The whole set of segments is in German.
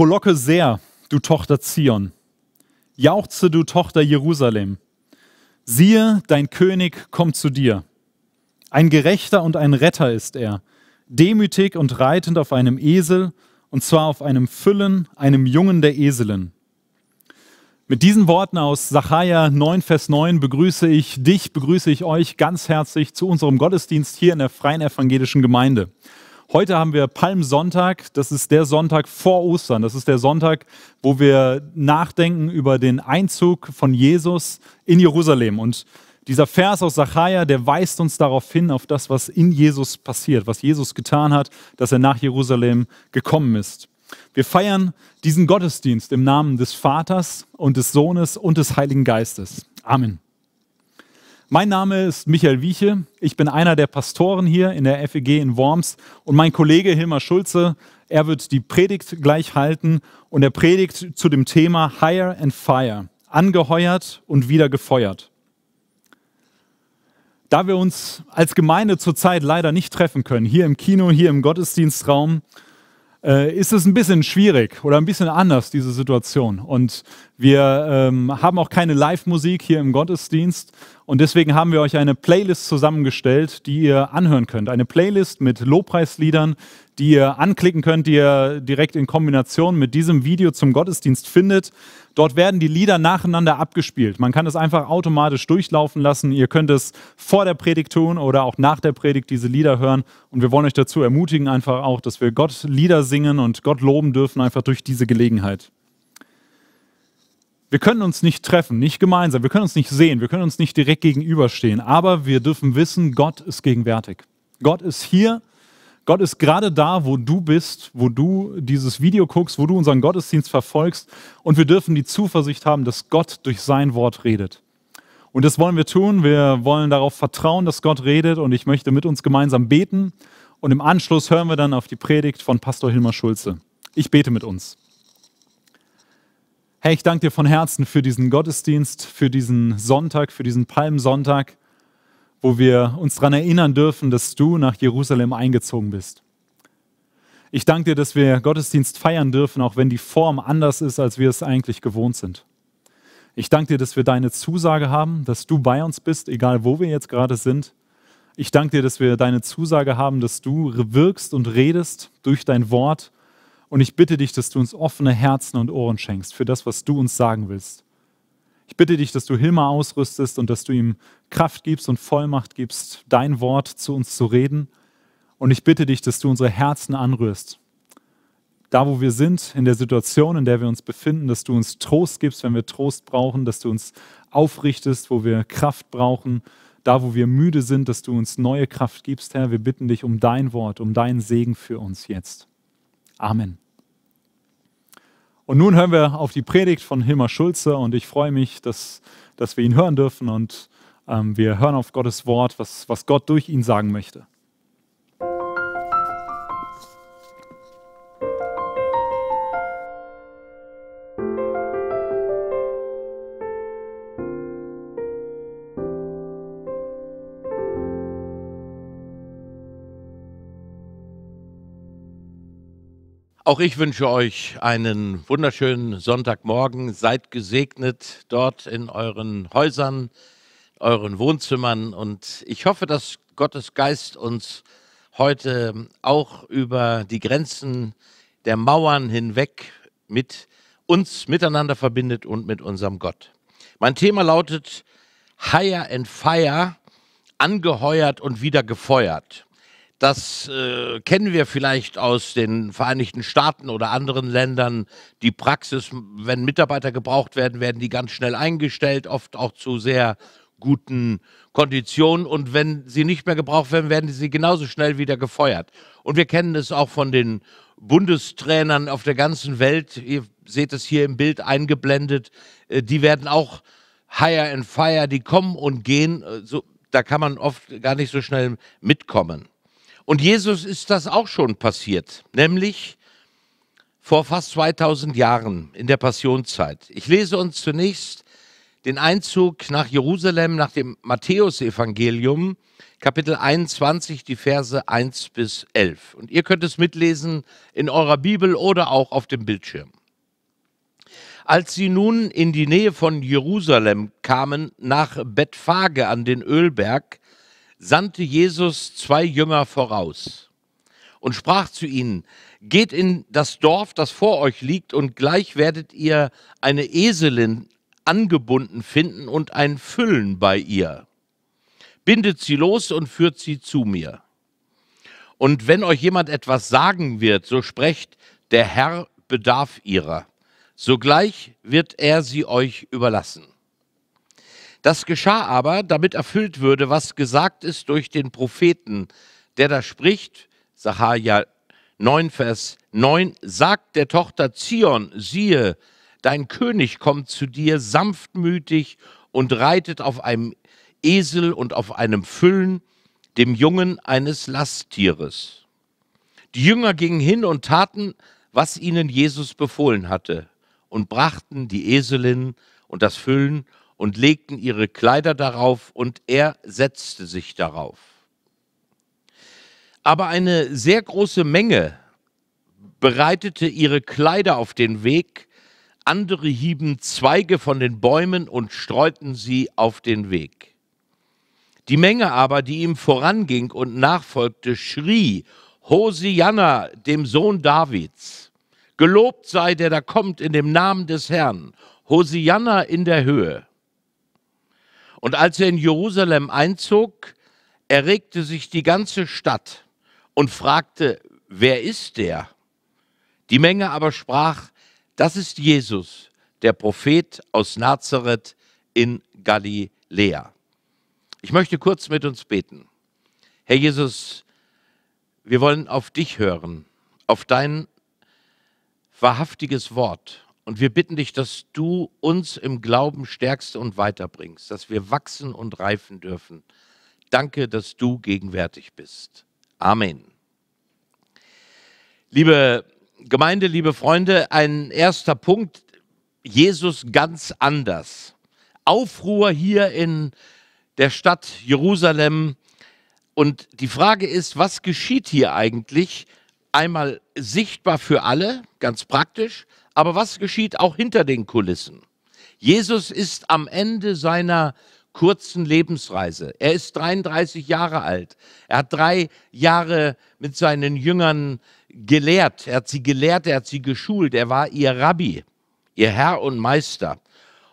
Frohlocke sehr, du Tochter Zion. Jauchze, du Tochter Jerusalem. Siehe, dein König kommt zu dir. Ein Gerechter und ein Retter ist er, demütig und reitend auf einem Esel, und zwar auf einem Füllen, einem Jungen der Eselen. Mit diesen Worten aus Sacharja 9, Vers 9 begrüße ich dich, begrüße ich euch ganz herzlich zu unserem Gottesdienst hier in der Freien Evangelischen Gemeinde. Heute haben wir Palmsonntag. Das ist der Sonntag vor Ostern. Das ist der Sonntag, wo wir nachdenken über den Einzug von Jesus in Jerusalem. Und dieser Vers aus Sacharja, der weist uns darauf hin, auf das, was in Jesus passiert, was Jesus getan hat, dass er nach Jerusalem gekommen ist. Wir feiern diesen Gottesdienst im Namen des Vaters und des Sohnes und des Heiligen Geistes. Amen. Mein Name ist Michael Wieche. Ich bin einer der Pastoren hier in der FEG in Worms und mein Kollege Hilmar Schulze, er wird die Predigt gleich halten und er predigt zu dem Thema Hire and Fire, angeheuert und wieder gefeuert. Da wir uns als Gemeinde zurzeit leider nicht treffen können, hier im Kino, hier im Gottesdienstraum, äh, ist es ein bisschen schwierig oder ein bisschen anders, diese Situation. Und wir ähm, haben auch keine Live-Musik hier im Gottesdienst und deswegen haben wir euch eine Playlist zusammengestellt, die ihr anhören könnt. Eine Playlist mit Lobpreisliedern, die ihr anklicken könnt, die ihr direkt in Kombination mit diesem Video zum Gottesdienst findet. Dort werden die Lieder nacheinander abgespielt. Man kann es einfach automatisch durchlaufen lassen. Ihr könnt es vor der Predigt tun oder auch nach der Predigt diese Lieder hören. Und wir wollen euch dazu ermutigen, einfach auch, dass wir Gott Lieder singen und Gott loben dürfen, einfach durch diese Gelegenheit. Wir können uns nicht treffen, nicht gemeinsam, wir können uns nicht sehen, wir können uns nicht direkt gegenüberstehen, aber wir dürfen wissen, Gott ist gegenwärtig. Gott ist hier, Gott ist gerade da, wo du bist, wo du dieses Video guckst, wo du unseren Gottesdienst verfolgst und wir dürfen die Zuversicht haben, dass Gott durch sein Wort redet. Und das wollen wir tun, wir wollen darauf vertrauen, dass Gott redet und ich möchte mit uns gemeinsam beten und im Anschluss hören wir dann auf die Predigt von Pastor Hilmar Schulze. Ich bete mit uns. Hey, ich danke dir von Herzen für diesen Gottesdienst, für diesen Sonntag, für diesen Palmsonntag, wo wir uns daran erinnern dürfen, dass du nach Jerusalem eingezogen bist. Ich danke dir, dass wir Gottesdienst feiern dürfen, auch wenn die Form anders ist, als wir es eigentlich gewohnt sind. Ich danke dir, dass wir deine Zusage haben, dass du bei uns bist, egal wo wir jetzt gerade sind. Ich danke dir, dass wir deine Zusage haben, dass du wirkst und redest durch dein Wort und ich bitte dich, dass du uns offene Herzen und Ohren schenkst für das, was du uns sagen willst. Ich bitte dich, dass du Hilmar ausrüstest und dass du ihm Kraft gibst und Vollmacht gibst, dein Wort zu uns zu reden. Und ich bitte dich, dass du unsere Herzen anrührst. Da, wo wir sind, in der Situation, in der wir uns befinden, dass du uns Trost gibst, wenn wir Trost brauchen, dass du uns aufrichtest, wo wir Kraft brauchen, da, wo wir müde sind, dass du uns neue Kraft gibst, Herr. Wir bitten dich um dein Wort, um deinen Segen für uns jetzt. Amen. Und nun hören wir auf die Predigt von Hilmar Schulze und ich freue mich, dass, dass wir ihn hören dürfen und ähm, wir hören auf Gottes Wort, was, was Gott durch ihn sagen möchte. Auch ich wünsche euch einen wunderschönen Sonntagmorgen. Seid gesegnet dort in euren Häusern, euren Wohnzimmern. Und ich hoffe, dass Gottes Geist uns heute auch über die Grenzen der Mauern hinweg mit uns miteinander verbindet und mit unserem Gott. Mein Thema lautet Higher and Fire, angeheuert und wieder gefeuert. Das äh, kennen wir vielleicht aus den Vereinigten Staaten oder anderen Ländern. Die Praxis, wenn Mitarbeiter gebraucht werden, werden die ganz schnell eingestellt, oft auch zu sehr guten Konditionen. Und wenn sie nicht mehr gebraucht werden, werden sie genauso schnell wieder gefeuert. Und wir kennen es auch von den Bundestrainern auf der ganzen Welt. Ihr seht es hier im Bild eingeblendet. Äh, die werden auch hire and fire, die kommen und gehen. Äh, so, da kann man oft gar nicht so schnell mitkommen. Und Jesus ist das auch schon passiert, nämlich vor fast 2000 Jahren in der Passionszeit. Ich lese uns zunächst den Einzug nach Jerusalem nach dem Matthäusevangelium, Kapitel 21, die Verse 1 bis 11. Und ihr könnt es mitlesen in eurer Bibel oder auch auf dem Bildschirm. Als sie nun in die Nähe von Jerusalem kamen, nach Bethphage an den Ölberg, sandte Jesus zwei Jünger voraus und sprach zu ihnen, geht in das Dorf, das vor euch liegt, und gleich werdet ihr eine Eselin angebunden finden und ein Füllen bei ihr. Bindet sie los und führt sie zu mir. Und wenn euch jemand etwas sagen wird, so sprecht, der Herr bedarf ihrer. Sogleich wird er sie euch überlassen. Das geschah aber, damit erfüllt würde, was gesagt ist durch den Propheten, der da spricht, Sacharja 9, Vers 9, sagt der Tochter Zion, siehe, dein König kommt zu dir sanftmütig und reitet auf einem Esel und auf einem Füllen, dem Jungen eines Lasttieres. Die Jünger gingen hin und taten, was ihnen Jesus befohlen hatte, und brachten die Eselin und das Füllen und legten ihre Kleider darauf, und er setzte sich darauf. Aber eine sehr große Menge bereitete ihre Kleider auf den Weg, andere hieben Zweige von den Bäumen und streuten sie auf den Weg. Die Menge aber, die ihm voranging und nachfolgte, schrie, Hosianna, dem Sohn Davids, gelobt sei der da kommt in dem Namen des Herrn, Hosianna in der Höhe. Und als er in Jerusalem einzog, erregte sich die ganze Stadt und fragte, wer ist der? Die Menge aber sprach, das ist Jesus, der Prophet aus Nazareth in Galiläa. Ich möchte kurz mit uns beten. Herr Jesus, wir wollen auf dich hören, auf dein wahrhaftiges Wort. Und wir bitten dich, dass du uns im Glauben stärkst und weiterbringst, dass wir wachsen und reifen dürfen. Danke, dass du gegenwärtig bist. Amen. Liebe Gemeinde, liebe Freunde, ein erster Punkt, Jesus ganz anders. Aufruhr hier in der Stadt Jerusalem. Und die Frage ist, was geschieht hier eigentlich? Einmal sichtbar für alle, ganz praktisch, aber was geschieht auch hinter den Kulissen? Jesus ist am Ende seiner kurzen Lebensreise. Er ist 33 Jahre alt. Er hat drei Jahre mit seinen Jüngern gelehrt. Er hat sie gelehrt, er hat sie geschult. Er war ihr Rabbi, ihr Herr und Meister.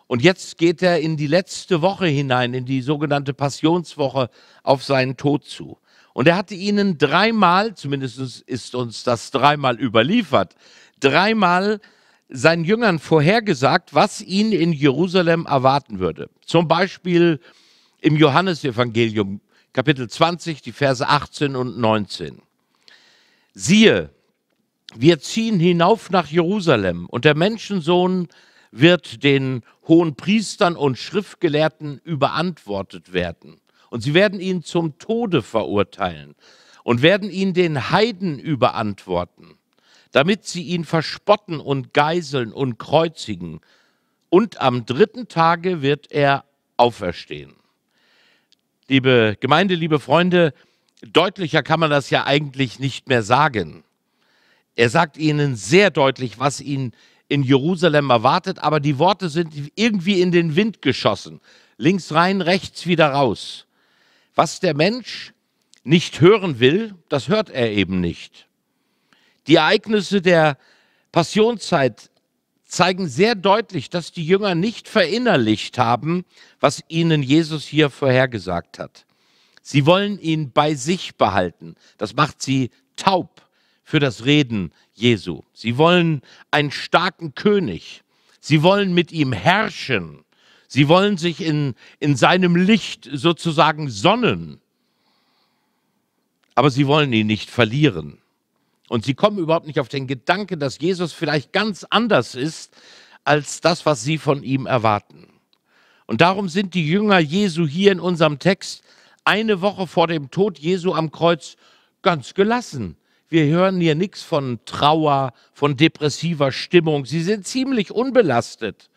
Und jetzt geht er in die letzte Woche hinein, in die sogenannte Passionswoche auf seinen Tod zu. Und er hatte ihnen dreimal, zumindest ist uns das dreimal überliefert, dreimal seinen Jüngern vorhergesagt, was ihn in Jerusalem erwarten würde. Zum Beispiel im Johannesevangelium Kapitel 20, die Verse 18 und 19. Siehe, wir ziehen hinauf nach Jerusalem und der Menschensohn wird den hohen Priestern und Schriftgelehrten überantwortet werden. Und sie werden ihn zum Tode verurteilen und werden ihn den Heiden überantworten damit sie ihn verspotten und geiseln und kreuzigen. Und am dritten Tage wird er auferstehen. Liebe Gemeinde, liebe Freunde, deutlicher kann man das ja eigentlich nicht mehr sagen. Er sagt ihnen sehr deutlich, was ihn in Jerusalem erwartet, aber die Worte sind irgendwie in den Wind geschossen. Links rein, rechts wieder raus. Was der Mensch nicht hören will, das hört er eben nicht. Die Ereignisse der Passionszeit zeigen sehr deutlich, dass die Jünger nicht verinnerlicht haben, was ihnen Jesus hier vorhergesagt hat. Sie wollen ihn bei sich behalten. Das macht sie taub für das Reden Jesu. Sie wollen einen starken König. Sie wollen mit ihm herrschen. Sie wollen sich in, in seinem Licht sozusagen sonnen. Aber sie wollen ihn nicht verlieren. Und sie kommen überhaupt nicht auf den Gedanken, dass Jesus vielleicht ganz anders ist als das, was sie von ihm erwarten. Und darum sind die Jünger Jesu hier in unserem Text eine Woche vor dem Tod Jesu am Kreuz ganz gelassen. Wir hören hier nichts von Trauer, von depressiver Stimmung. Sie sind ziemlich unbelastet.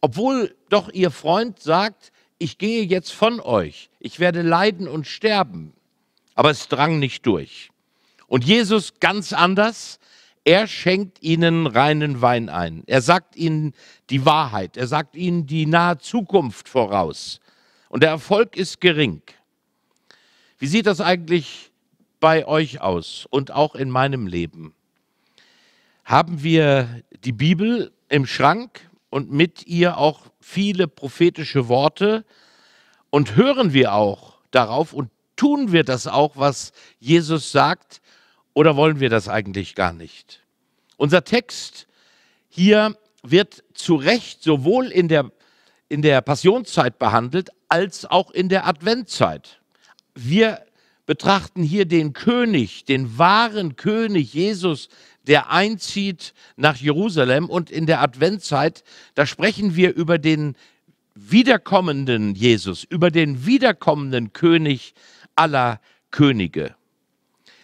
Obwohl doch ihr Freund sagt, ich gehe jetzt von euch, ich werde leiden und sterben. Aber es drang nicht durch. Und Jesus ganz anders. Er schenkt ihnen reinen Wein ein. Er sagt ihnen die Wahrheit. Er sagt ihnen die nahe Zukunft voraus. Und der Erfolg ist gering. Wie sieht das eigentlich bei euch aus und auch in meinem Leben? Haben wir die Bibel im Schrank und mit ihr auch viele prophetische Worte und hören wir auch darauf und tun wir das auch, was Jesus sagt oder wollen wir das eigentlich gar nicht? Unser Text hier wird zu Recht sowohl in der, in der Passionszeit behandelt als auch in der Adventzeit. Wir betrachten hier den König, den wahren König Jesus, der einzieht nach Jerusalem. Und in der Adventzeit, da sprechen wir über den wiederkommenden Jesus, über den wiederkommenden König aller Könige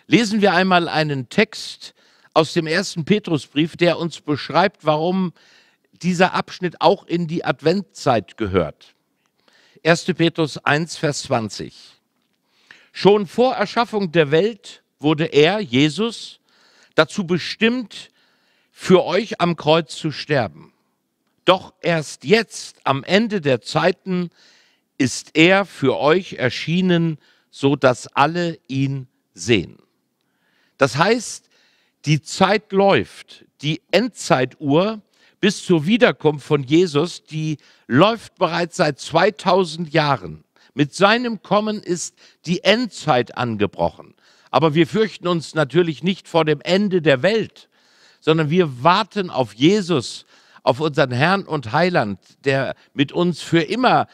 lesen wir einmal einen Text aus dem ersten Petrusbrief, der uns beschreibt, warum dieser Abschnitt auch in die Adventzeit gehört. 1. Petrus 1, Vers 20. Schon vor Erschaffung der Welt wurde er, Jesus, dazu bestimmt, für euch am Kreuz zu sterben. Doch erst jetzt, am Ende der Zeiten, ist er für euch erschienen, so dass alle ihn sehen. Das heißt, die Zeit läuft, die Endzeituhr bis zur Wiederkunft von Jesus, die läuft bereits seit 2000 Jahren. Mit seinem Kommen ist die Endzeit angebrochen. Aber wir fürchten uns natürlich nicht vor dem Ende der Welt, sondern wir warten auf Jesus, auf unseren Herrn und Heiland, der mit uns für immer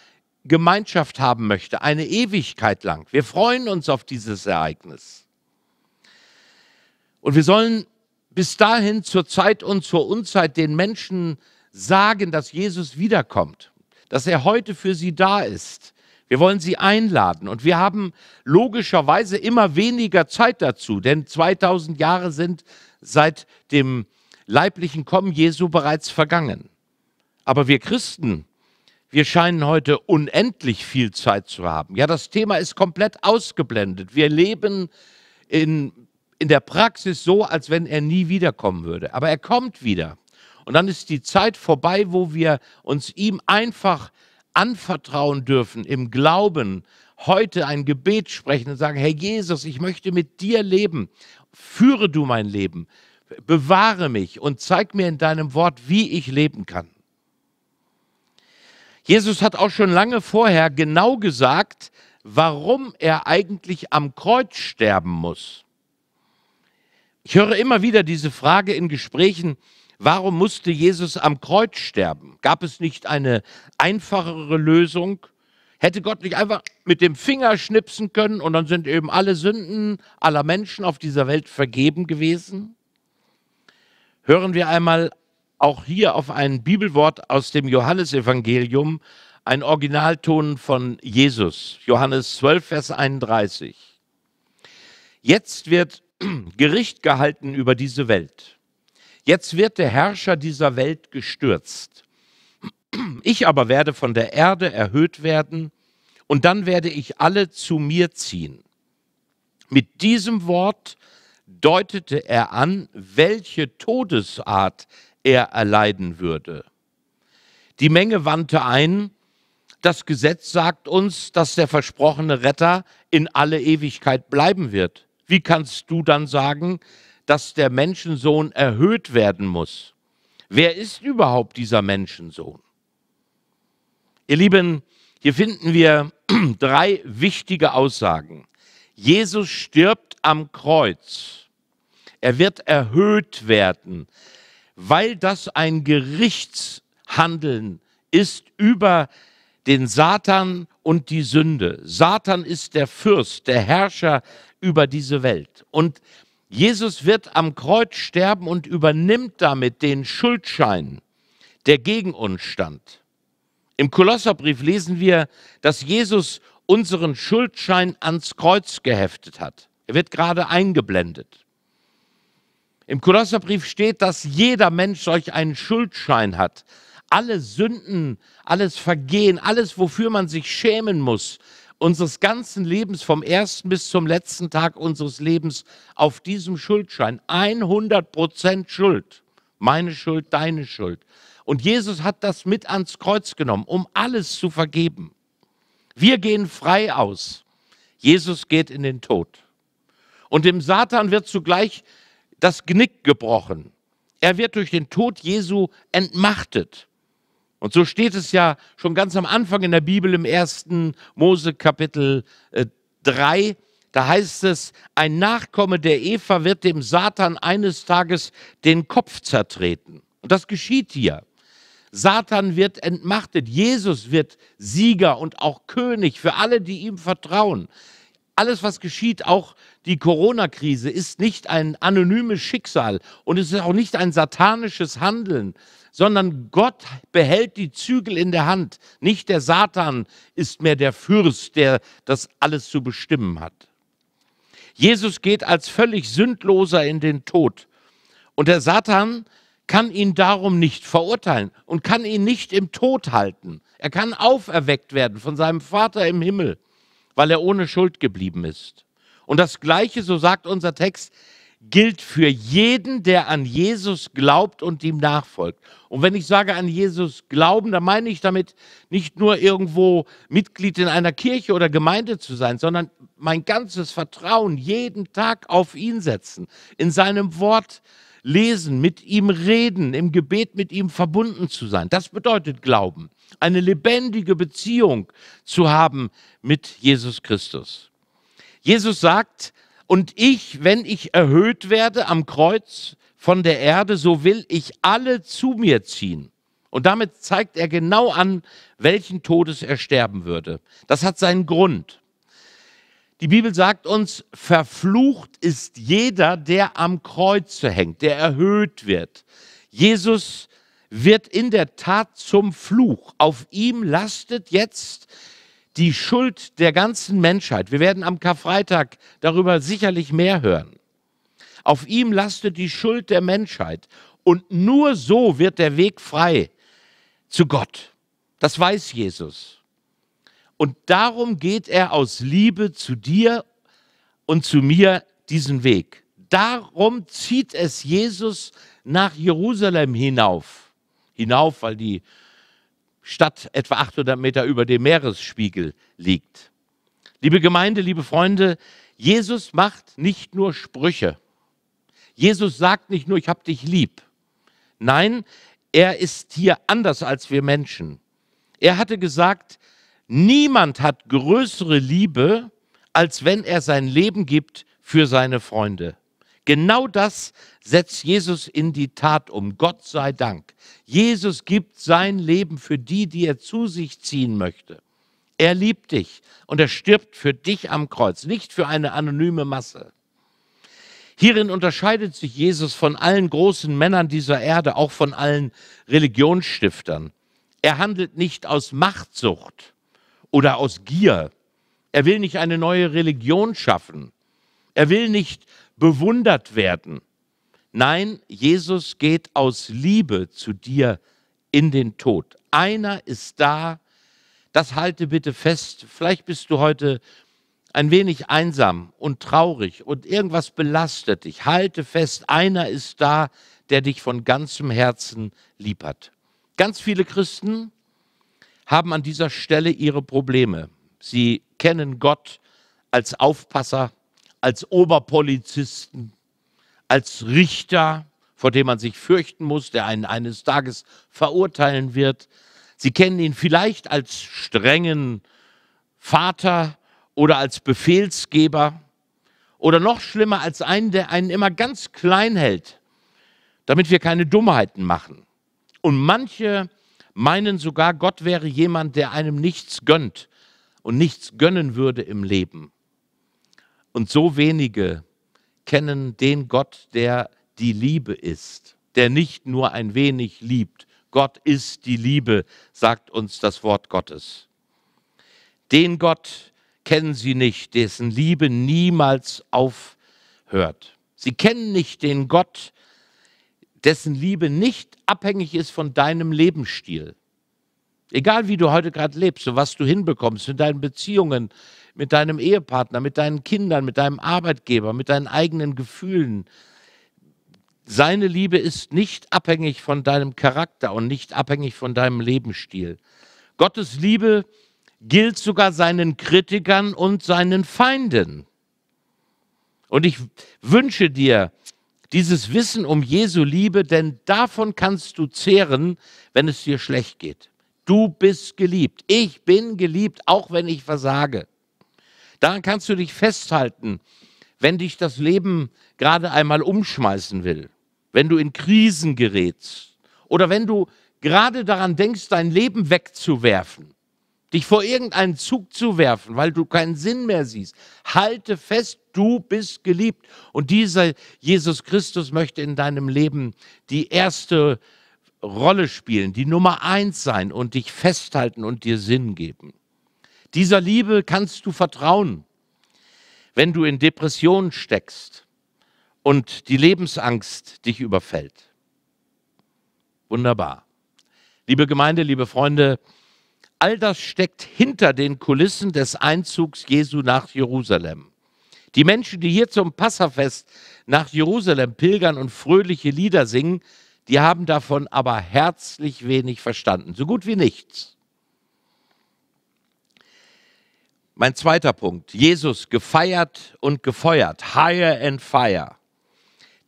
Gemeinschaft haben möchte, eine Ewigkeit lang. Wir freuen uns auf dieses Ereignis. Und wir sollen bis dahin zur Zeit und zur Unzeit den Menschen sagen, dass Jesus wiederkommt, dass er heute für sie da ist. Wir wollen sie einladen und wir haben logischerweise immer weniger Zeit dazu, denn 2000 Jahre sind seit dem leiblichen Kommen Jesu bereits vergangen. Aber wir Christen, wir scheinen heute unendlich viel Zeit zu haben. Ja, das Thema ist komplett ausgeblendet. Wir leben in in der Praxis so, als wenn er nie wiederkommen würde. Aber er kommt wieder. Und dann ist die Zeit vorbei, wo wir uns ihm einfach anvertrauen dürfen im Glauben, heute ein Gebet sprechen und sagen, Herr Jesus, ich möchte mit dir leben. Führe du mein Leben. Bewahre mich und zeig mir in deinem Wort, wie ich leben kann. Jesus hat auch schon lange vorher genau gesagt, warum er eigentlich am Kreuz sterben muss. Ich höre immer wieder diese Frage in Gesprächen, warum musste Jesus am Kreuz sterben? Gab es nicht eine einfachere Lösung? Hätte Gott nicht einfach mit dem Finger schnipsen können und dann sind eben alle Sünden aller Menschen auf dieser Welt vergeben gewesen? Hören wir einmal auch hier auf ein Bibelwort aus dem Johannesevangelium, ein Originalton von Jesus, Johannes 12, Vers 31. Jetzt wird Gericht gehalten über diese Welt. Jetzt wird der Herrscher dieser Welt gestürzt. Ich aber werde von der Erde erhöht werden und dann werde ich alle zu mir ziehen. Mit diesem Wort deutete er an, welche Todesart er erleiden würde. Die Menge wandte ein, das Gesetz sagt uns, dass der versprochene Retter in alle Ewigkeit bleiben wird. Wie kannst du dann sagen, dass der Menschensohn erhöht werden muss? Wer ist überhaupt dieser Menschensohn? Ihr Lieben, hier finden wir drei wichtige Aussagen. Jesus stirbt am Kreuz. Er wird erhöht werden, weil das ein Gerichtshandeln ist über den Satan und die Sünde. Satan ist der Fürst, der Herrscher über diese Welt. Und Jesus wird am Kreuz sterben und übernimmt damit den Schuldschein, der gegen uns stand. Im Kolosserbrief lesen wir, dass Jesus unseren Schuldschein ans Kreuz geheftet hat. Er wird gerade eingeblendet. Im Kolosserbrief steht, dass jeder Mensch solch einen Schuldschein hat. Alle Sünden, alles Vergehen, alles, wofür man sich schämen muss, unseres ganzen Lebens, vom ersten bis zum letzten Tag unseres Lebens, auf diesem Schuldschein. 100 Prozent Schuld. Meine Schuld, deine Schuld. Und Jesus hat das mit ans Kreuz genommen, um alles zu vergeben. Wir gehen frei aus. Jesus geht in den Tod. Und dem Satan wird zugleich das Gnick gebrochen. Er wird durch den Tod Jesu entmachtet. Und so steht es ja schon ganz am Anfang in der Bibel im ersten Mose Kapitel äh, 3. Da heißt es, ein Nachkomme der Eva wird dem Satan eines Tages den Kopf zertreten. Und das geschieht hier. Satan wird entmachtet. Jesus wird Sieger und auch König für alle, die ihm vertrauen alles, was geschieht, auch die Corona-Krise, ist nicht ein anonymes Schicksal und es ist auch nicht ein satanisches Handeln, sondern Gott behält die Zügel in der Hand. Nicht der Satan ist mehr der Fürst, der das alles zu bestimmen hat. Jesus geht als völlig sündloser in den Tod und der Satan kann ihn darum nicht verurteilen und kann ihn nicht im Tod halten. Er kann auferweckt werden von seinem Vater im Himmel weil er ohne Schuld geblieben ist. Und das Gleiche, so sagt unser Text, gilt für jeden, der an Jesus glaubt und ihm nachfolgt. Und wenn ich sage an Jesus glauben, dann meine ich damit nicht nur irgendwo Mitglied in einer Kirche oder Gemeinde zu sein, sondern mein ganzes Vertrauen jeden Tag auf ihn setzen, in seinem Wort lesen, mit ihm reden, im Gebet mit ihm verbunden zu sein. Das bedeutet Glauben, eine lebendige Beziehung zu haben mit Jesus Christus. Jesus sagt, und ich, wenn ich erhöht werde am Kreuz von der Erde, so will ich alle zu mir ziehen. Und damit zeigt er genau an, welchen Todes er sterben würde. Das hat seinen Grund. Die Bibel sagt uns, verflucht ist jeder, der am Kreuze hängt, der erhöht wird. Jesus wird in der Tat zum Fluch. Auf ihm lastet jetzt die Schuld der ganzen Menschheit. Wir werden am Karfreitag darüber sicherlich mehr hören. Auf ihm lastet die Schuld der Menschheit. Und nur so wird der Weg frei zu Gott. Das weiß Jesus. Und darum geht er aus Liebe zu dir und zu mir diesen Weg. Darum zieht es Jesus nach Jerusalem hinauf. Hinauf, weil die Stadt etwa 800 Meter über dem Meeresspiegel liegt. Liebe Gemeinde, liebe Freunde, Jesus macht nicht nur Sprüche. Jesus sagt nicht nur, ich habe dich lieb. Nein, er ist hier anders als wir Menschen. Er hatte gesagt, Niemand hat größere Liebe, als wenn er sein Leben gibt für seine Freunde. Genau das setzt Jesus in die Tat um. Gott sei Dank. Jesus gibt sein Leben für die, die er zu sich ziehen möchte. Er liebt dich und er stirbt für dich am Kreuz, nicht für eine anonyme Masse. Hierin unterscheidet sich Jesus von allen großen Männern dieser Erde, auch von allen Religionsstiftern. Er handelt nicht aus Machtsucht, oder aus Gier. Er will nicht eine neue Religion schaffen. Er will nicht bewundert werden. Nein, Jesus geht aus Liebe zu dir in den Tod. Einer ist da, das halte bitte fest. Vielleicht bist du heute ein wenig einsam und traurig und irgendwas belastet dich. Halte fest, einer ist da, der dich von ganzem Herzen lieb hat. Ganz viele Christen haben an dieser Stelle ihre Probleme. Sie kennen Gott als Aufpasser, als Oberpolizisten, als Richter, vor dem man sich fürchten muss, der einen eines Tages verurteilen wird. Sie kennen ihn vielleicht als strengen Vater oder als Befehlsgeber oder noch schlimmer als einen, der einen immer ganz klein hält, damit wir keine Dummheiten machen. Und manche meinen sogar, Gott wäre jemand, der einem nichts gönnt und nichts gönnen würde im Leben. Und so wenige kennen den Gott, der die Liebe ist, der nicht nur ein wenig liebt. Gott ist die Liebe, sagt uns das Wort Gottes. Den Gott kennen sie nicht, dessen Liebe niemals aufhört. Sie kennen nicht den Gott, der dessen Liebe nicht abhängig ist von deinem Lebensstil. Egal wie du heute gerade lebst und was du hinbekommst in deinen Beziehungen, mit deinem Ehepartner, mit deinen Kindern, mit deinem Arbeitgeber, mit deinen eigenen Gefühlen. Seine Liebe ist nicht abhängig von deinem Charakter und nicht abhängig von deinem Lebensstil. Gottes Liebe gilt sogar seinen Kritikern und seinen Feinden. Und ich wünsche dir, dieses Wissen um Jesu Liebe, denn davon kannst du zehren, wenn es dir schlecht geht. Du bist geliebt. Ich bin geliebt, auch wenn ich versage. Daran kannst du dich festhalten, wenn dich das Leben gerade einmal umschmeißen will, wenn du in Krisen gerätst oder wenn du gerade daran denkst, dein Leben wegzuwerfen dich vor irgendeinen Zug zu werfen, weil du keinen Sinn mehr siehst. Halte fest, du bist geliebt. Und dieser Jesus Christus möchte in deinem Leben die erste Rolle spielen, die Nummer eins sein und dich festhalten und dir Sinn geben. Dieser Liebe kannst du vertrauen, wenn du in Depressionen steckst und die Lebensangst dich überfällt. Wunderbar. Liebe Gemeinde, liebe Freunde, All das steckt hinter den Kulissen des Einzugs Jesu nach Jerusalem. Die Menschen, die hier zum Passafest nach Jerusalem pilgern und fröhliche Lieder singen, die haben davon aber herzlich wenig verstanden, so gut wie nichts. Mein zweiter Punkt, Jesus gefeiert und gefeuert, higher and fire.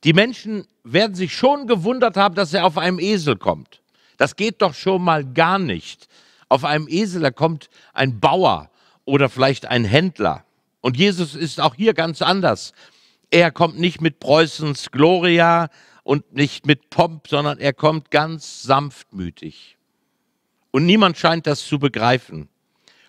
Die Menschen werden sich schon gewundert haben, dass er auf einem Esel kommt. Das geht doch schon mal gar nicht, auf einem Esel, da kommt ein Bauer oder vielleicht ein Händler. Und Jesus ist auch hier ganz anders. Er kommt nicht mit Preußens Gloria und nicht mit Pomp, sondern er kommt ganz sanftmütig. Und niemand scheint das zu begreifen.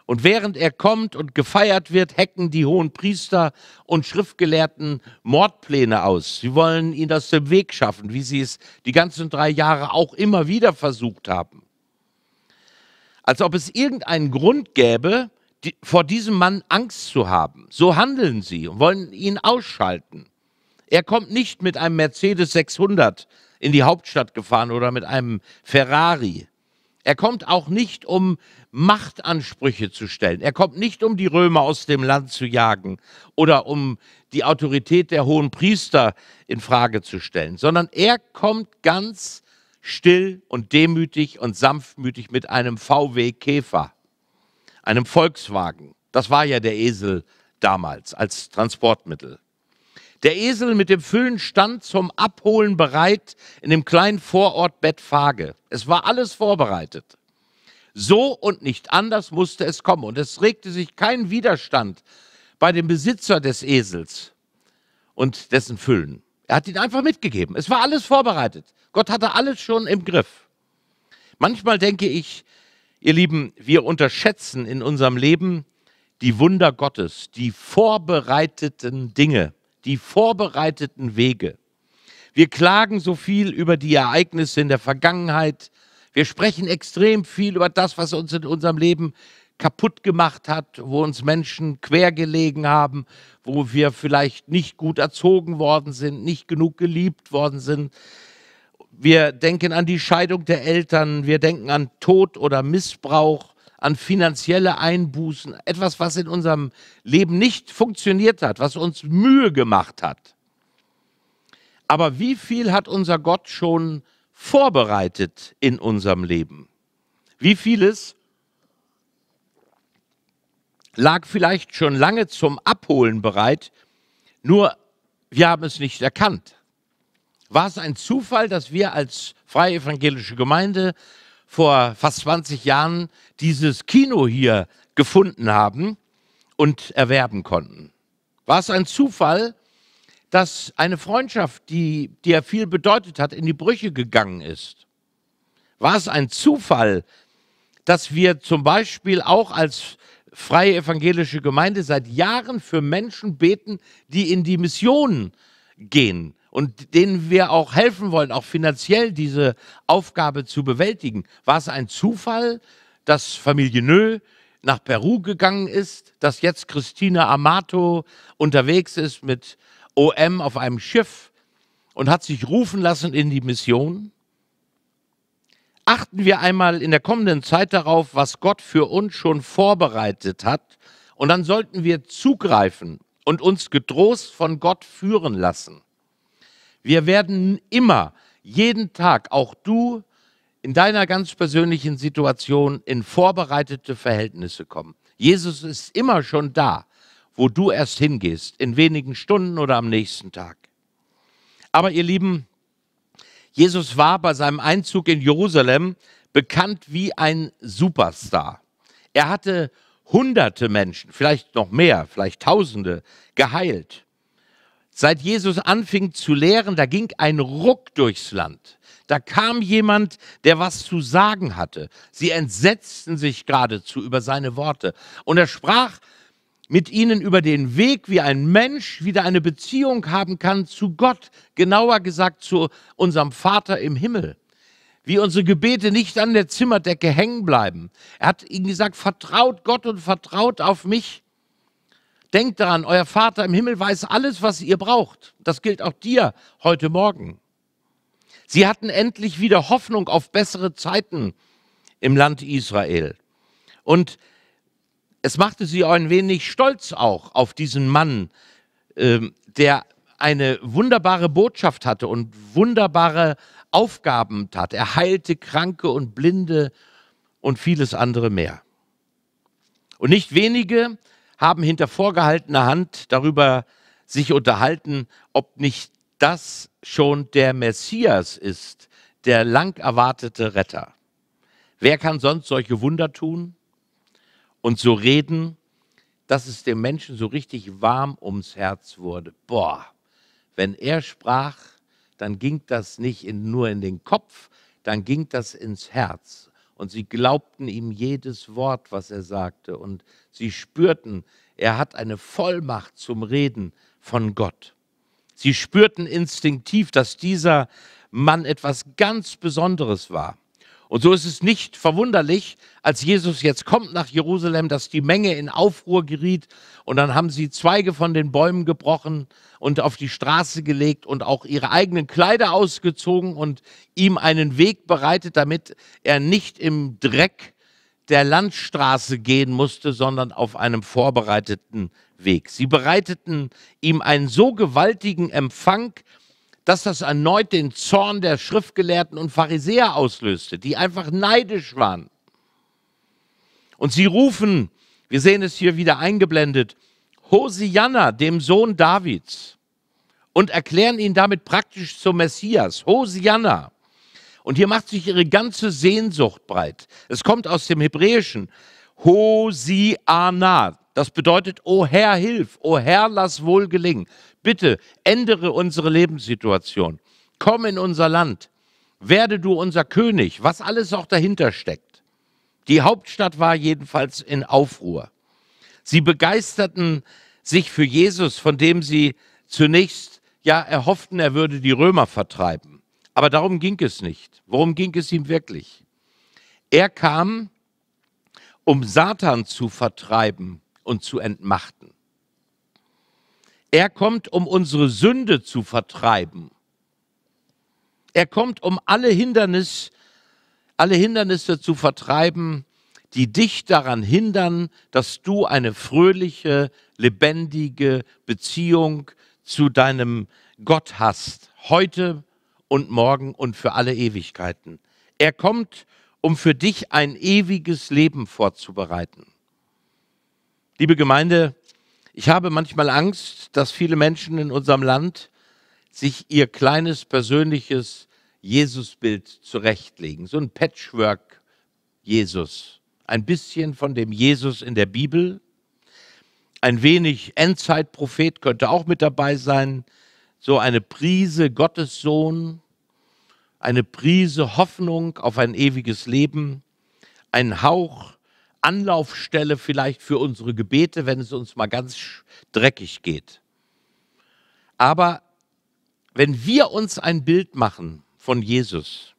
Und während er kommt und gefeiert wird, hecken die hohen Priester und Schriftgelehrten Mordpläne aus. Sie wollen ihn aus dem Weg schaffen, wie sie es die ganzen drei Jahre auch immer wieder versucht haben als ob es irgendeinen Grund gäbe, die, vor diesem Mann Angst zu haben. So handeln sie und wollen ihn ausschalten. Er kommt nicht mit einem Mercedes 600 in die Hauptstadt gefahren oder mit einem Ferrari. Er kommt auch nicht, um Machtansprüche zu stellen. Er kommt nicht, um die Römer aus dem Land zu jagen oder um die Autorität der hohen Priester in Frage zu stellen, sondern er kommt ganz still und demütig und sanftmütig mit einem VW Käfer, einem Volkswagen. Das war ja der Esel damals als Transportmittel. Der Esel mit dem Füllen stand zum Abholen bereit in dem kleinen Vorort Bettfage. Es war alles vorbereitet. So und nicht anders musste es kommen. Und es regte sich kein Widerstand bei dem Besitzer des Esels und dessen Füllen. Er hat ihn einfach mitgegeben. Es war alles vorbereitet. Gott hatte alles schon im Griff. Manchmal denke ich, ihr Lieben, wir unterschätzen in unserem Leben die Wunder Gottes, die vorbereiteten Dinge, die vorbereiteten Wege. Wir klagen so viel über die Ereignisse in der Vergangenheit. Wir sprechen extrem viel über das, was uns in unserem Leben kaputt gemacht hat, wo uns Menschen quergelegen haben, wo wir vielleicht nicht gut erzogen worden sind, nicht genug geliebt worden sind. Wir denken an die Scheidung der Eltern, wir denken an Tod oder Missbrauch, an finanzielle Einbußen, etwas, was in unserem Leben nicht funktioniert hat, was uns Mühe gemacht hat. Aber wie viel hat unser Gott schon vorbereitet in unserem Leben? Wie vieles lag vielleicht schon lange zum Abholen bereit, nur wir haben es nicht erkannt. War es ein Zufall, dass wir als Freie Evangelische Gemeinde vor fast 20 Jahren dieses Kino hier gefunden haben und erwerben konnten? War es ein Zufall, dass eine Freundschaft, die dir ja viel bedeutet hat, in die Brüche gegangen ist? War es ein Zufall, dass wir zum Beispiel auch als freie evangelische Gemeinde seit Jahren für Menschen beten, die in die Missionen gehen und denen wir auch helfen wollen, auch finanziell diese Aufgabe zu bewältigen. War es ein Zufall, dass Familie Nö nach Peru gegangen ist, dass jetzt Christina Amato unterwegs ist mit OM auf einem Schiff und hat sich rufen lassen in die Mission? achten wir einmal in der kommenden Zeit darauf, was Gott für uns schon vorbereitet hat. Und dann sollten wir zugreifen und uns getrost von Gott führen lassen. Wir werden immer, jeden Tag, auch du, in deiner ganz persönlichen Situation in vorbereitete Verhältnisse kommen. Jesus ist immer schon da, wo du erst hingehst, in wenigen Stunden oder am nächsten Tag. Aber ihr Lieben, Jesus war bei seinem Einzug in Jerusalem bekannt wie ein Superstar. Er hatte hunderte Menschen, vielleicht noch mehr, vielleicht tausende, geheilt. Seit Jesus anfing zu lehren, da ging ein Ruck durchs Land. Da kam jemand, der was zu sagen hatte. Sie entsetzten sich geradezu über seine Worte. Und er sprach mit ihnen über den Weg, wie ein Mensch wieder eine Beziehung haben kann zu Gott, genauer gesagt zu unserem Vater im Himmel. Wie unsere Gebete nicht an der Zimmerdecke hängen bleiben. Er hat ihnen gesagt, vertraut Gott und vertraut auf mich. Denkt daran, euer Vater im Himmel weiß alles, was ihr braucht. Das gilt auch dir heute Morgen. Sie hatten endlich wieder Hoffnung auf bessere Zeiten im Land Israel. Und es machte sie ein wenig stolz auch auf diesen Mann, äh, der eine wunderbare Botschaft hatte und wunderbare Aufgaben tat. Er heilte Kranke und Blinde und vieles andere mehr. Und nicht wenige haben hinter vorgehaltener Hand darüber sich unterhalten, ob nicht das schon der Messias ist, der lang erwartete Retter. Wer kann sonst solche Wunder tun? und so reden, dass es dem Menschen so richtig warm ums Herz wurde. Boah, wenn er sprach, dann ging das nicht in, nur in den Kopf, dann ging das ins Herz. Und sie glaubten ihm jedes Wort, was er sagte. Und sie spürten, er hat eine Vollmacht zum Reden von Gott. Sie spürten instinktiv, dass dieser Mann etwas ganz Besonderes war. Und so ist es nicht verwunderlich, als Jesus jetzt kommt nach Jerusalem, dass die Menge in Aufruhr geriet und dann haben sie Zweige von den Bäumen gebrochen und auf die Straße gelegt und auch ihre eigenen Kleider ausgezogen und ihm einen Weg bereitet, damit er nicht im Dreck der Landstraße gehen musste, sondern auf einem vorbereiteten Weg. Sie bereiteten ihm einen so gewaltigen Empfang, dass das erneut den Zorn der Schriftgelehrten und Pharisäer auslöste, die einfach neidisch waren. Und sie rufen, wir sehen es hier wieder eingeblendet, Hosianna, dem Sohn Davids, und erklären ihn damit praktisch zum Messias, Hosianna. Und hier macht sich ihre ganze Sehnsucht breit. Es kommt aus dem Hebräischen, Hosianna, das bedeutet, O Herr, hilf, O Herr, lass wohl gelingen. Bitte ändere unsere Lebenssituation. Komm in unser Land. Werde du unser König, was alles auch dahinter steckt. Die Hauptstadt war jedenfalls in Aufruhr. Sie begeisterten sich für Jesus, von dem sie zunächst ja erhofften, er würde die Römer vertreiben. Aber darum ging es nicht. Worum ging es ihm wirklich? Er kam, um Satan zu vertreiben und zu entmachten. Er kommt, um unsere Sünde zu vertreiben. Er kommt, um alle, Hindernis, alle Hindernisse zu vertreiben, die dich daran hindern, dass du eine fröhliche, lebendige Beziehung zu deinem Gott hast, heute und morgen und für alle Ewigkeiten. Er kommt, um für dich ein ewiges Leben vorzubereiten. Liebe Gemeinde, ich habe manchmal Angst, dass viele Menschen in unserem Land sich ihr kleines persönliches Jesusbild zurechtlegen. So ein Patchwork Jesus. Ein bisschen von dem Jesus in der Bibel. Ein wenig Endzeitprophet könnte auch mit dabei sein. So eine Prise Gottessohn. Eine Prise Hoffnung auf ein ewiges Leben. Ein Hauch Anlaufstelle vielleicht für unsere Gebete, wenn es uns mal ganz dreckig geht. Aber wenn wir uns ein Bild machen von Jesus,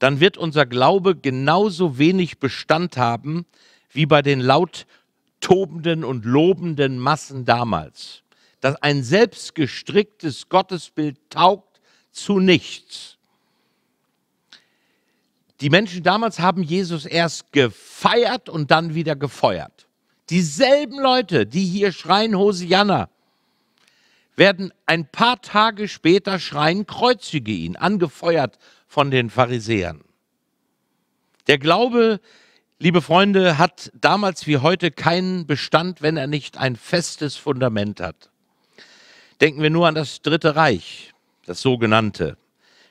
dann wird unser Glaube genauso wenig Bestand haben wie bei den laut tobenden und lobenden Massen damals. Dass ein selbstgestricktes Gottesbild taugt zu nichts. Die Menschen damals haben Jesus erst gefeiert und dann wieder gefeuert. Dieselben Leute, die hier schreien Hosianna, werden ein paar Tage später schreien Kreuzige ihn, angefeuert von den Pharisäern. Der Glaube, liebe Freunde, hat damals wie heute keinen Bestand, wenn er nicht ein festes Fundament hat. Denken wir nur an das Dritte Reich, das sogenannte.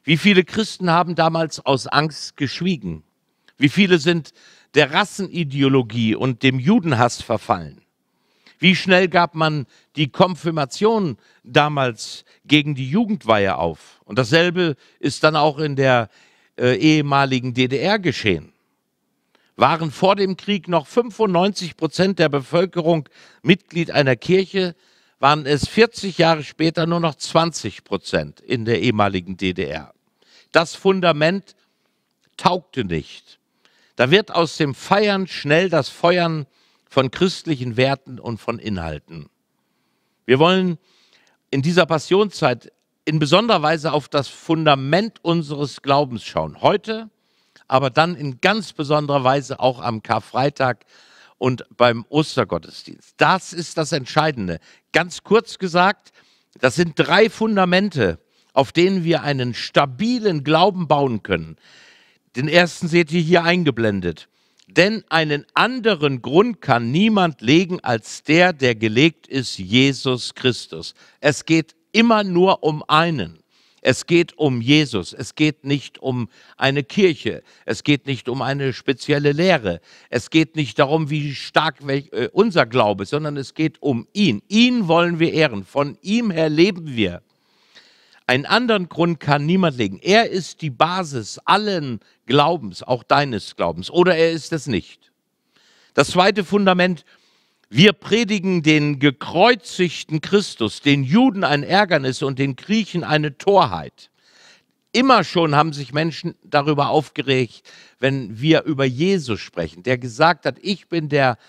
Wie viele Christen haben damals aus Angst geschwiegen? Wie viele sind der Rassenideologie und dem Judenhass verfallen? Wie schnell gab man die Konfirmation damals gegen die Jugendweihe auf? Und dasselbe ist dann auch in der äh, ehemaligen DDR geschehen. Waren vor dem Krieg noch 95 Prozent der Bevölkerung Mitglied einer Kirche, waren es 40 Jahre später nur noch 20 Prozent in der ehemaligen DDR. Das Fundament taugte nicht. Da wird aus dem Feiern schnell das Feuern von christlichen Werten und von Inhalten. Wir wollen in dieser Passionszeit in besonderer Weise auf das Fundament unseres Glaubens schauen. Heute, aber dann in ganz besonderer Weise auch am Karfreitag und beim Ostergottesdienst. Das ist das Entscheidende. Ganz kurz gesagt, das sind drei Fundamente, auf denen wir einen stabilen Glauben bauen können. Den ersten seht ihr hier eingeblendet. Denn einen anderen Grund kann niemand legen als der, der gelegt ist, Jesus Christus. Es geht immer nur um einen. Es geht um Jesus, es geht nicht um eine Kirche, es geht nicht um eine spezielle Lehre, es geht nicht darum, wie stark äh, unser Glaube ist, sondern es geht um ihn. Ihn wollen wir ehren, von ihm her leben wir. Einen anderen Grund kann niemand legen. Er ist die Basis allen Glaubens, auch deines Glaubens, oder er ist es nicht. Das zweite Fundament ist, wir predigen den gekreuzigten Christus, den Juden ein Ärgernis und den Griechen eine Torheit. Immer schon haben sich Menschen darüber aufgeregt, wenn wir über Jesus sprechen, der gesagt hat, ich bin der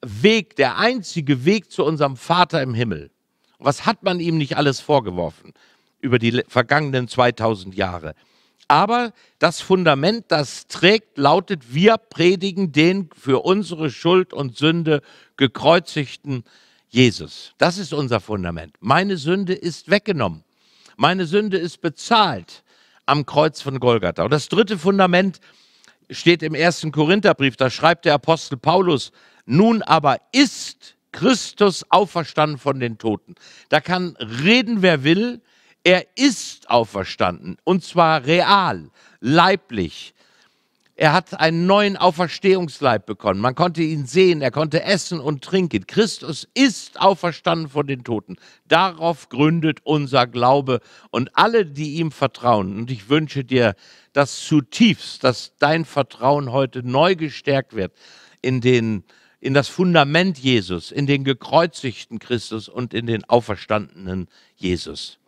Weg, der einzige Weg zu unserem Vater im Himmel. Was hat man ihm nicht alles vorgeworfen über die vergangenen 2000 Jahre? Aber das Fundament, das trägt, lautet, wir predigen den für unsere Schuld und Sünde gekreuzigten Jesus. Das ist unser Fundament. Meine Sünde ist weggenommen. Meine Sünde ist bezahlt am Kreuz von Golgatha. Und das dritte Fundament steht im ersten Korintherbrief. Da schreibt der Apostel Paulus, nun aber ist Christus auferstanden von den Toten. Da kann reden, wer will. Er ist auferstanden und zwar real, leiblich. Er hat einen neuen Auferstehungsleib bekommen. Man konnte ihn sehen, er konnte essen und trinken. Christus ist auferstanden von den Toten. Darauf gründet unser Glaube und alle, die ihm vertrauen. Und ich wünsche dir das zutiefst, dass dein Vertrauen heute neu gestärkt wird in, den, in das Fundament Jesus, in den gekreuzigten Christus und in den auferstandenen Jesus.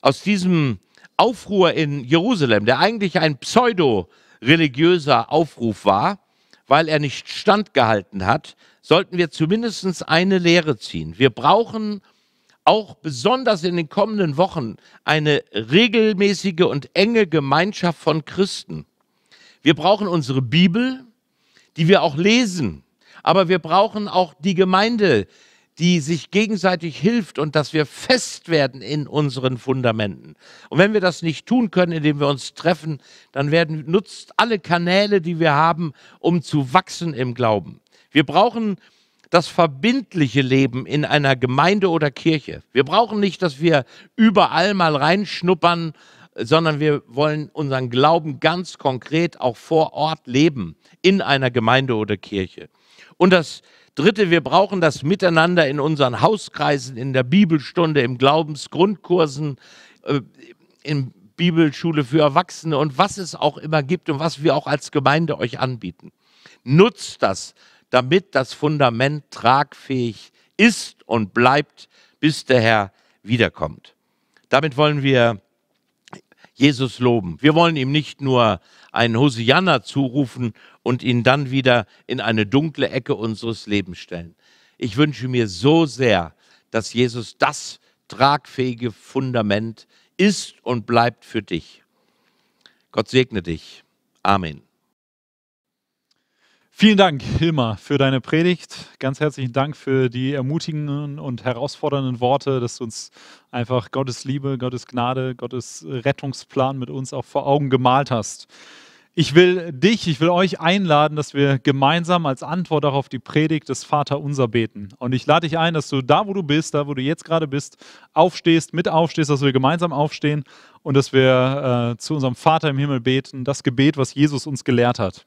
Aus diesem Aufruhr in Jerusalem, der eigentlich ein Pseudo- religiöser Aufruf war, weil er nicht standgehalten hat, sollten wir zumindest eine Lehre ziehen. Wir brauchen auch besonders in den kommenden Wochen eine regelmäßige und enge Gemeinschaft von Christen. Wir brauchen unsere Bibel, die wir auch lesen, aber wir brauchen auch die Gemeinde, die sich gegenseitig hilft und dass wir fest werden in unseren Fundamenten. Und wenn wir das nicht tun können, indem wir uns treffen, dann werden nutzt alle Kanäle, die wir haben, um zu wachsen im Glauben. Wir brauchen das verbindliche Leben in einer Gemeinde oder Kirche. Wir brauchen nicht, dass wir überall mal reinschnuppern, sondern wir wollen unseren Glauben ganz konkret auch vor Ort leben, in einer Gemeinde oder Kirche. Und das Dritte, wir brauchen das Miteinander in unseren Hauskreisen, in der Bibelstunde, im Glaubensgrundkursen, äh, in Bibelschule für Erwachsene und was es auch immer gibt und was wir auch als Gemeinde euch anbieten. Nutzt das, damit das Fundament tragfähig ist und bleibt, bis der Herr wiederkommt. Damit wollen wir Jesus loben. Wir wollen ihm nicht nur einen Hosianna zurufen und ihn dann wieder in eine dunkle Ecke unseres Lebens stellen. Ich wünsche mir so sehr, dass Jesus das tragfähige Fundament ist und bleibt für dich. Gott segne dich. Amen. Vielen Dank, Hilmar, für deine Predigt. Ganz herzlichen Dank für die ermutigenden und herausfordernden Worte, dass du uns einfach Gottes Liebe, Gottes Gnade, Gottes Rettungsplan mit uns auch vor Augen gemalt hast. Ich will dich, ich will euch einladen, dass wir gemeinsam als Antwort auch auf die Predigt des Vaterunser beten. Und ich lade dich ein, dass du da, wo du bist, da, wo du jetzt gerade bist, aufstehst, mit aufstehst, dass wir gemeinsam aufstehen und dass wir äh, zu unserem Vater im Himmel beten, das Gebet, was Jesus uns gelehrt hat.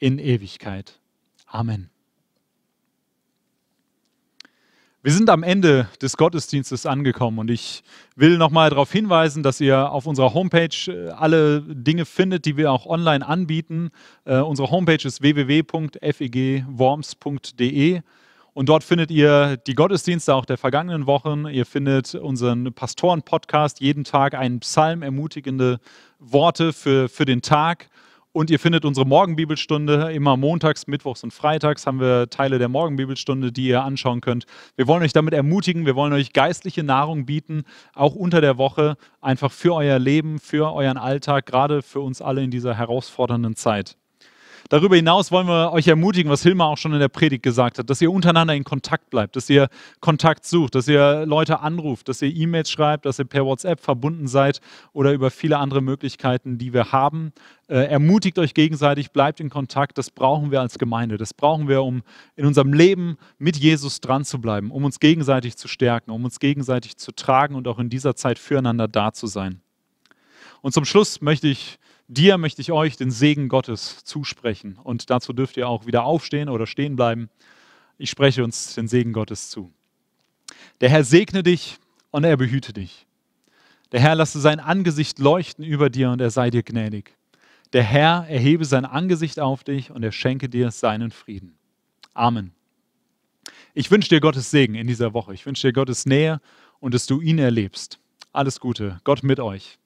in Ewigkeit. Amen. Wir sind am Ende des Gottesdienstes angekommen und ich will nochmal darauf hinweisen, dass ihr auf unserer Homepage äh, alle Dinge findet, die wir auch online anbieten. Äh, unsere Homepage ist www.fegworms.de und dort findet ihr die Gottesdienste auch der vergangenen Wochen. Ihr findet unseren Pastoren-Podcast, jeden Tag einen Psalm ermutigende Worte für, für den Tag. Und ihr findet unsere Morgenbibelstunde immer montags, mittwochs und freitags haben wir Teile der Morgenbibelstunde, die ihr anschauen könnt. Wir wollen euch damit ermutigen, wir wollen euch geistliche Nahrung bieten, auch unter der Woche, einfach für euer Leben, für euren Alltag, gerade für uns alle in dieser herausfordernden Zeit. Darüber hinaus wollen wir euch ermutigen, was Hilmar auch schon in der Predigt gesagt hat, dass ihr untereinander in Kontakt bleibt, dass ihr Kontakt sucht, dass ihr Leute anruft, dass ihr E-Mails schreibt, dass ihr per WhatsApp verbunden seid oder über viele andere Möglichkeiten, die wir haben. Äh, ermutigt euch gegenseitig, bleibt in Kontakt. Das brauchen wir als Gemeinde. Das brauchen wir, um in unserem Leben mit Jesus dran zu bleiben, um uns gegenseitig zu stärken, um uns gegenseitig zu tragen und auch in dieser Zeit füreinander da zu sein. Und zum Schluss möchte ich dir möchte ich euch den Segen Gottes zusprechen. Und dazu dürft ihr auch wieder aufstehen oder stehen bleiben. Ich spreche uns den Segen Gottes zu. Der Herr segne dich und er behüte dich. Der Herr lasse sein Angesicht leuchten über dir und er sei dir gnädig. Der Herr erhebe sein Angesicht auf dich und er schenke dir seinen Frieden. Amen. Ich wünsche dir Gottes Segen in dieser Woche. Ich wünsche dir Gottes Nähe und dass du ihn erlebst. Alles Gute. Gott mit euch.